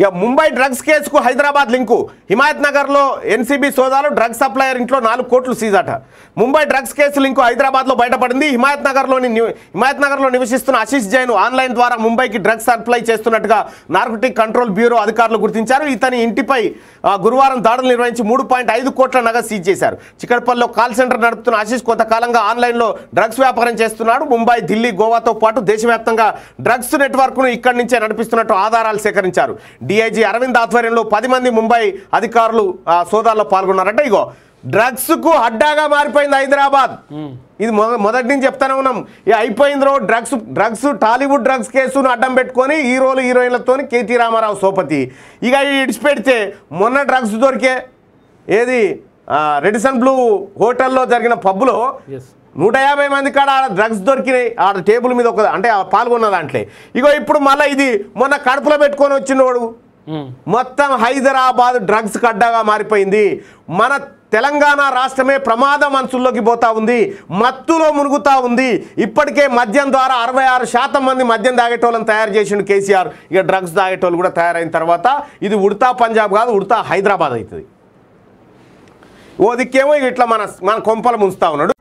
ఇక ముంబై డ్రగ్స్ కేసుకు హైదరాబాద్ లింకు హిమాయత్ నగర్లో ఎన్సీబీ సోదాలు డ్రగ్స్ సప్లయర్ ఇంట్లో నాలుగు కోట్లు సీజట ముంబై డ్రగ్స్ కేసు లింకు హైదరాబాద్లో బయటపడింది హిమాయత్ నగర్లోని హిమాయత్ నగర్లో నివసిస్తున్న ఆశీష్ జైన్ ఆన్లైన్ ద్వారా ముంబైకి డ్రగ్స్ సప్లై చేస్తున్నట్టుగా నార్కోటిక్ కంట్రోల్ బ్యూరో అధికారులు గుర్తించారు ఇతని ఇంటిపై గురువారం దాడులు నిర్వహించి మూడు కోట్ల నగ సీజ్ చేశారు చిక్కడపల్లిలో కాల్ సెంటర్ నడుపుతున్న ఆశీష్ కొంతకాలంగా ఆన్లైన్లో డ్రగ్స్ వ్యాపారం చేస్తున్నాడు ముంబై ఢిల్లీ గోవాతో పాటు దేశవ్యాప్తంగా డ్రగ్స్ నెట్వర్క్ను ఇక్కడి నుంచే నడిపిస్తున్నట్టు ఆధారాలు సేకరించారు డిఐజీ అరవింద్ ఆధ్వర్యంలో పది మంది ముంబై అధికారులు సోదాల్లో పాల్గొన్నారంటే ఇగో డ్రగ్స్ కు అడ్డాగా మారిపోయింది హైదరాబాద్ ఇది మొదటి నుంచి చెప్తానే ఉన్నాం అయిపోయింది రో డ్రగ్స్ డ్రగ్స్ టాలీవుడ్ డ్రగ్స్ కేసును అడ్డం పెట్టుకొని హీరోలు హీరోయిన్లతో కేటీ రామారావు సోపతి ఇక ఇడిచిపెడితే మొన్న డ్రగ్స్ దొరికే ఏది రెడిసన్ బ్లూ హోటల్లో జరిగిన పబ్లో నూట యాభై మంది కాడ డ్రగ్స్ దొరికినాయి ఆడ టేబుల్ మీద ఒక అంటే పాల్గొన్న దాంట్లో ఇగో ఇప్పుడు మళ్ళీ ఇది మొన్న కడుపులో పెట్టుకొని వచ్చిన వాడు మొత్తం హైదరాబాద్ డ్రగ్స్ కడ్డాగా మారిపోయింది మన తెలంగాణ రాష్ట్రమే ప్రమాద మనసుల్లోకి పోతా ఉంది మత్తులో మునుగుతా ఉంది ఇప్పటికే మద్యం ద్వారా అరవై ఆరు శాతం మంది మద్యం తాగేటోళ్ళని తయారు చేసిండు కేసీఆర్ ఇక డ్రగ్స్ తాగేటోళ్ళు కూడా తయారైన తర్వాత ఇది ఉడతా పంజాబ్ కాదు ఉడతా హైదరాబాద్ అవుతుంది ఓ దిక్కేమో ఇట్లా మన మన కొంపలు ముంచుతా ఉన్నాడు